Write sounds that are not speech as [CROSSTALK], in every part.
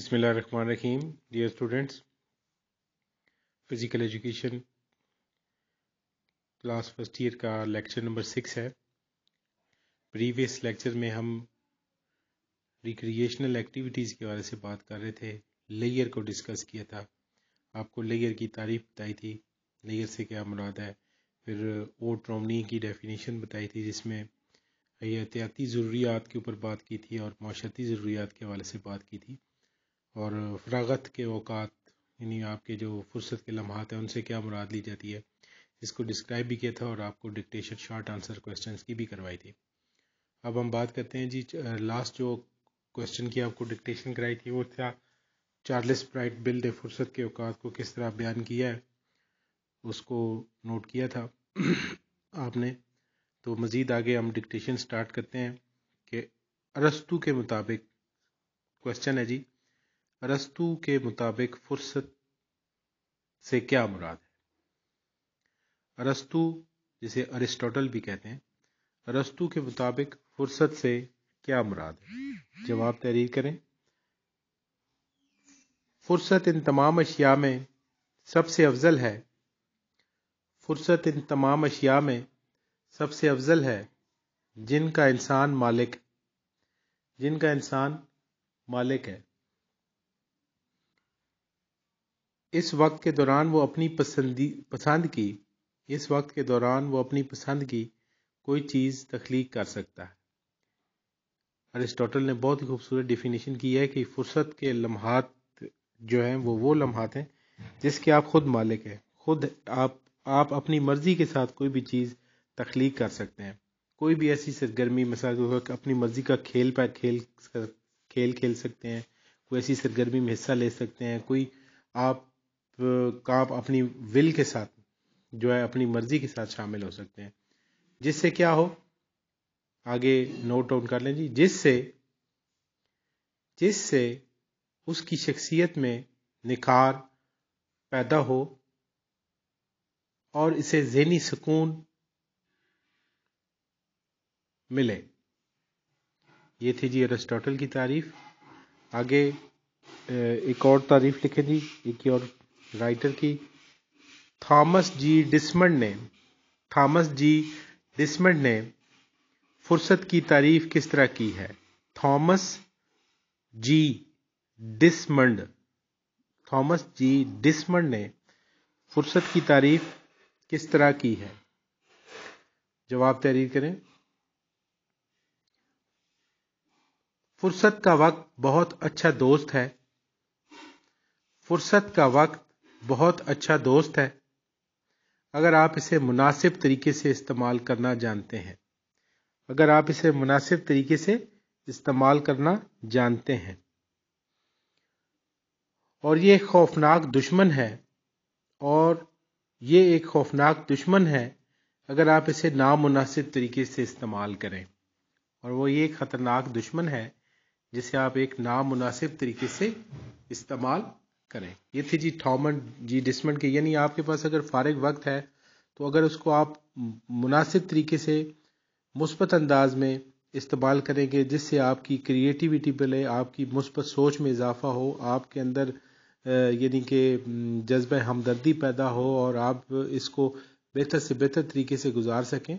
रहीम dear students physical education class first year का lecture number six है previous lecture में हम रिक्रिएशनल एक्टिविटीज़ के बारे से बात कर रहे थे लेयर को डिस्कस किया था आपको लेयर की तारीफ बताई थी लेयर से क्या मुराद है फिर ओ ट्रोमनी की डेफिनेशन बताई थी जिसमें एहतियाती ज़रूरियात के ऊपर बात की थी और माशरती ज़रूरियात के हवाले से बात की थी और फ़रागत के अवात यानी आपके जो फुर्सत के लम्हात हैं उनसे क्या मुराद ली जाती है इसको डिस्क्राइब भी किया था और आपको डिक्टेशन शॉर्ट आंसर क्वेश्चन की भी करवाई थी अब हम बात करते हैं जी लास्ट जो क्वेश्चन की आपको डिक्टेशन कराई थी वो था चार्लिस ब्राइट बिल ने फुर्सत के अवकात को किस तरह बयान किया है उसको नोट किया था [CLEARS THROAT] आपने तो मज़ीद आगे हम डिक्टेशन स्टार्ट करते हैं कि अरस्तु के मुताबिक क्वेश्चन है जी अरस्तु के मुताबिक फुर्सत से क्या मुराद है अरस्तु जिसे अरिस्टोटल भी कहते हैं अरस्तु के मुताबिक फुर्सत से क्या मुराद है जवाब तहरीर करें फुर्सत इन तमाम अशिया में सबसे अफजल है फुर्सत इन तमाम अशिया में सबसे अफजल है जिनका इंसान मालिक जिनका इंसान मालिक है इस वक्त के दौरान वो अपनी पसंदी पसंद की इस वक्त के दौरान वो अपनी पसंद की कोई चीज़ तख्लीक कर सकता है अरिस्टोटल ने बहुत ही खूबसूरत डिफिनेशन की है कि फुर्सत के लम्हात जो हैं वो वो लम्हात हैं जिसके आप ख़ुद मालिक हैं खुद आप आप अपनी मर्ज़ी के साथ कोई भी चीज़ तख्लीक कर सकते हैं कोई भी ऐसी सरगर्मी मिसाल अपनी मर्ज़ी का खेल पर खेल खेल खेल सकते हैं कोई ऐसी सरगर्मी में हिस्सा ले सकते हैं कोई आप का आप अपनी विल के साथ जो है अपनी मर्जी के साथ शामिल हो सकते हैं जिससे क्या हो आगे नोट डाउन कर लें जी जिससे जिससे उसकी शख्सियत में निखार पैदा हो और इसे जहनी सुकून मिले ये थी जी अरिस्टोटल की तारीफ आगे एक और तारीफ लिखे जी एक और राइटर की थॉमस जी डिसमंड ने थॉमस जी डिसमंड ने फुर्सत की तारीफ किस तरह की है थॉमस जी डिसमंड थॉमस जी डिसमंड ने फुर्सत की तारीफ किस तरह की है जवाब तहरीर करें फुर्सत का वक्त बहुत अच्छा दोस्त है फुर्सत का वक्त बहुत अच्छा दोस्त है अगर आप इसे मुनासिब तरीके से इस्तेमाल करना जानते हैं अगर आप इसे मुनासिब तरीके से इस्तेमाल करना जानते हैं और ये एक खौफनाक दुश्मन है और ये एक खौफनाक दुश्मन है अगर आप इसे नामुनासिब तरीके से इस्तेमाल करें और वो ये ख़तरनाक दुश्मन है जिसे आप एक नामुनासिब तरीके से इस्तेमाल करें ये थी जी थॉमन जी डिसमेंट की यानी आपके पास अगर फारग वक्त है तो अगर उसको आप मुनासिब तरीके से मुस्बत अंदाज में इस्तेमाल करेंगे जिससे आपकी क्रिएटिविटी बढ़े आपकी मुस्बत सोच में इजाफा हो आपके अंदर यानी कि जज्ब हमदर्दी पैदा हो और आप इसको बेहतर से बेहतर तरीके से गुजार सकें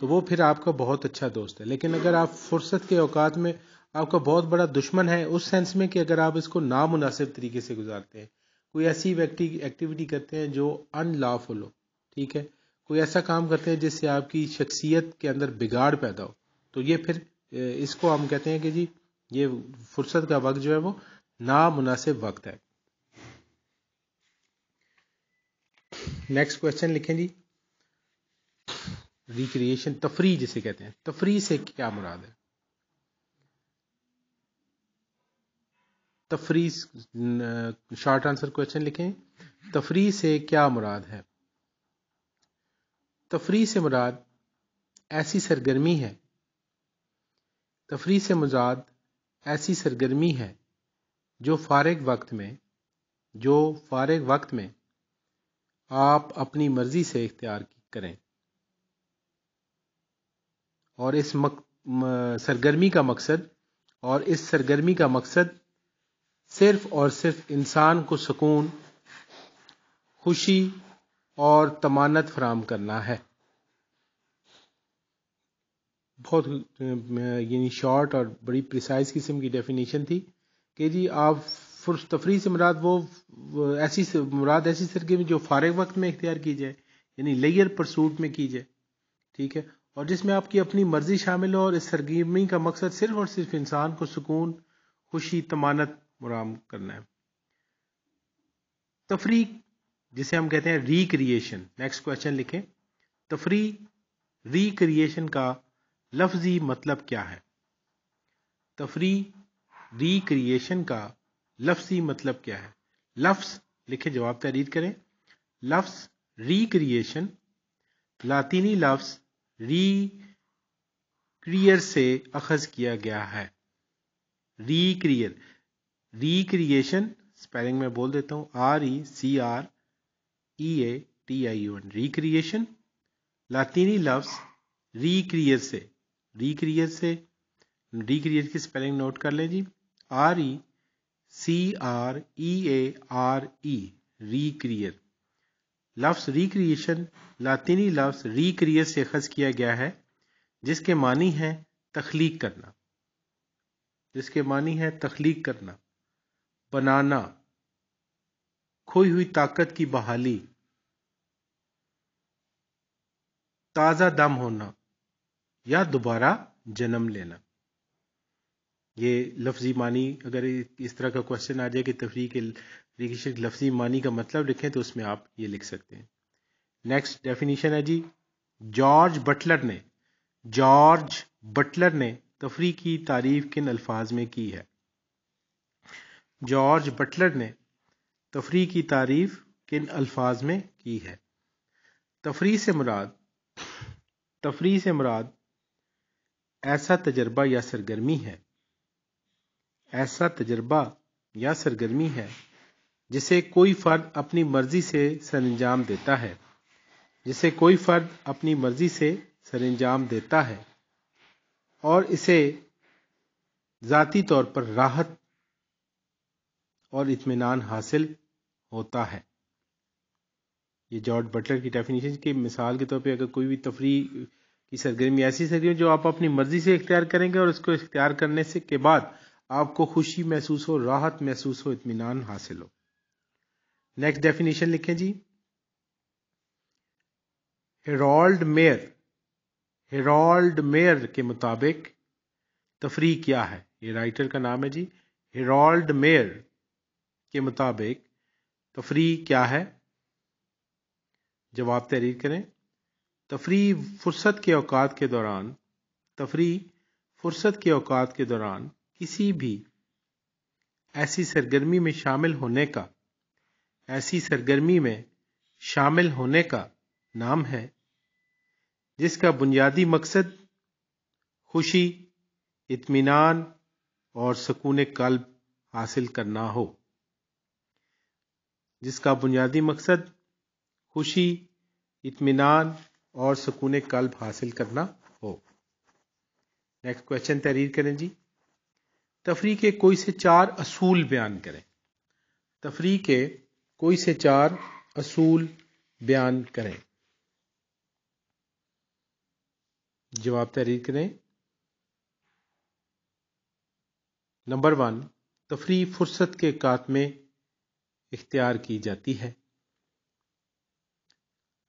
तो वो फिर आपका बहुत अच्छा दोस्त है लेकिन अगर आप फुर्सत के अवकात में आपका बहुत बड़ा दुश्मन है उस सेंस में कि अगर आप इसको नामुनासिब तरीके से गुजारते हैं कोई ऐसी व्यक्ति एक्टिविटी करते हैं जो अनलॉफुल हो ठीक है कोई ऐसा काम करते हैं जिससे आपकी शख्सियत के अंदर बिगाड़ पैदा हो तो ये फिर इसको हम कहते हैं कि जी ये फुर्सत का वक्त जो है वो नामुनासिब वक्त है नेक्स्ट क्वेश्चन लिखें जी रिक्रिएशन तफरी जिसे कहते हैं तफरी से क्या मुराद है तफरी शॉर्ट आंसर क्वेश्चन लिखें तफरी से क्या मुराद है तफरी से मुराद ऐसी सरगर्मी है तफरी से मुराद ऐसी सरगर्मी है जो फारग वक्त में जो फारग वक्त में आप अपनी मर्जी से इख्तियार करें और इस मक, म, सरगर्मी का मकसद और इस सरगर्मी का मकसद सिर्फ और सिर्फ इंसान को सुकून खुशी और तमानत फराम करना है बहुत यानी शॉर्ट और बड़ी प्रिसाइज किस्म की डेफिनेशन थी कि जी आप तफरी से मुराद वो ऐसी मुराद ऐसी सरगर्मी जो फारग वक्त में इख्तियार की जाए यानी लेयर परसूट में की जाए ठीक है और जिसमें आपकी अपनी मर्जी शामिल हो और इस सरगर्मी का मकसद सिर्फ और सिर्फ इंसान को सुकून खुशी तमानत मुराम करना है तफरी जिसे हम कहते हैं रिक्रिएशन नेक्स्ट क्वेश्चन लिखें तफरी रिक्रिएशन का लफ्जी मतलब क्या है तफरी रिक्रिएशन का लफ्जी मतलब क्या है लफ्स लिखे जवाब तहरीर करें लफ्स रिक्रिएशन लातीनी लफ्स री क्रियर से अखज किया गया है रिक्रियर रिक्रिएशन स्पेलिंग में बोल देता हूं R E C R E A T I U N recreation लातीनी लफ्स रिक्रिएट से रिक्रिएट से रिक्रिएट की स्पेलिंग नोट कर लें जी R E C R E A R E recreate लफ्स रिक्रिएशन लातीनी लफ्स रिक्रिएट से खज किया गया है जिसके मानी है तखलीक करना जिसके मानी है तखलीक करना बनाना खोई हुई ताकत की बहाली ताजा दम होना या दोबारा जन्म लेना ये लफ्जी मानी अगर इस तरह का क्वेश्चन आ जाए कि तफरी के लफ्जी मानी का मतलब लिखें तो उसमें आप ये लिख सकते हैं नेक्स्ट डेफिनेशन है जी जॉर्ज बटलर ने जॉर्ज बटलर ने तफरी की तारीफ किन अल्फाज में की है जॉर्ज बटलर ने तफरी की तारीफ किन अल्फाज में की है तफरी से मुराद तफरी से मुराद ऐसा तजर्बा या सरगर्मी है ऐसा तजर्बा या सरगर्मी है जिसे कोई फ़र्द अपनी मर्ज़ी से सरंजाम देता है जिसे कोई फ़र्द अपनी मर्ज़ी से सरंजाम देता है और इसे ज़ाती तौर पर राहत और इतमान हासिल होता है ये जॉर्ज बटलर की डेफिनेशन की मिसाल के तौर पे अगर कोई भी तफरी की सरगर्मी ऐसी सरगर्मी जो आप अपनी मर्जी से इख्तियार करेंगे और उसको इख्तियार करने से के बाद आपको खुशी महसूस हो राहत महसूस हो इतमान हासिल हो नेक्स्ट डेफिनेशन लिखें जी हेरोल्ड मेयर हेरोल्ड मेयर के मुताबिक तफरी क्या है ये राइटर का नाम है जी हेरोल्ड मेयर के मुताबिक तफरी क्या है जवाब तहरीर करें तफरी फुर्सत के अवकात के दौरान तफरी फुर्सत के अवकात के दौरान किसी भी ऐसी सरगर्मी में शामिल होने का ऐसी सरगर्मी में शामिल होने का नाम है जिसका बुनियादी मकसद खुशी इत्मीनान और सकून कल्ब हासिल करना हो जिसका बुनियादी मकसद खुशी इतमान और सुकून कल्ब हासिल करना हो नेक्स्ट क्वेश्चन तहरीर करें जी तफरी के कोई से चार असूल बयान करें तफरी के कोई से चार असूल बयान करें जवाब तहरीर करें नंबर वन तफरी फुर्सत के कात में इख्तियार की जाती है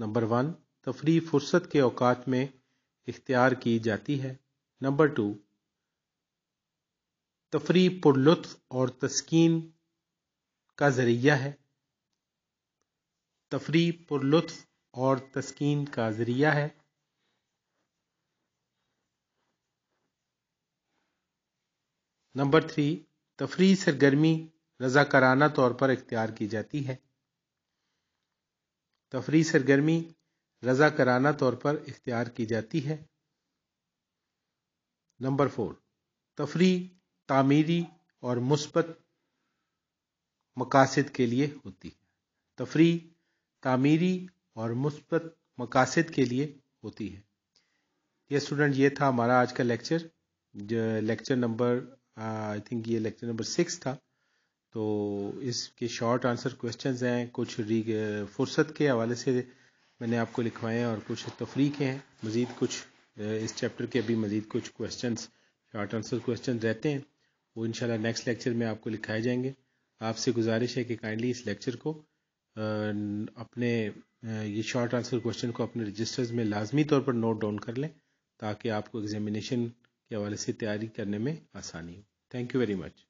नंबर वन तफरी फुर्सत के अवकात में इख्तियार की जाती है नंबर टू तफरी पुरलुत्फ और तस्कीन का ज़रिया है तफरी पुरलुत्फ और तस्कीन का ज़रिया है नंबर थ्री तफरी सरगर्मी रजाकाराना तौर पर इख्तियार की जाती है तफरी सरगर्मी रजाकाराना तौर पर इख्तियार की जाती है नंबर फोर तफरी तामीरी और मुस्बत मकासद के लिए होती है तफरी तामीरी और मुस्बत मकासद के लिए होती है ये स्टूडेंट ये था हमारा आज का lecture lecture number I think ये लेक्चर नंबर सिक्स था तो इसके शॉर्ट आंसर क्वेश्चंस हैं कुछ फुर्सत के हवाले से मैंने आपको लिखवाए हैं और कुछ तफरी के हैं मज़ीद कुछ इस चैप्टर के अभी मज़ीद कुछ क्वेश्चन शॉर्ट आंसर क्वेश्चन रहते हैं वो इन नेक्स्ट लेक्चर में आपको लिखाए जाएंगे आपसे गुजारिश है कि काइंडली इस लेक्चर को अपने ये शॉर्ट आंसर क्वेश्चन को अपने रजिस्टर्स में लाजमी तौर पर नोट डाउन कर लें ताकि आपको एग्जामिनेशन के हवाले से तैयारी करने में आसानी हो थैंक यू वेरी मच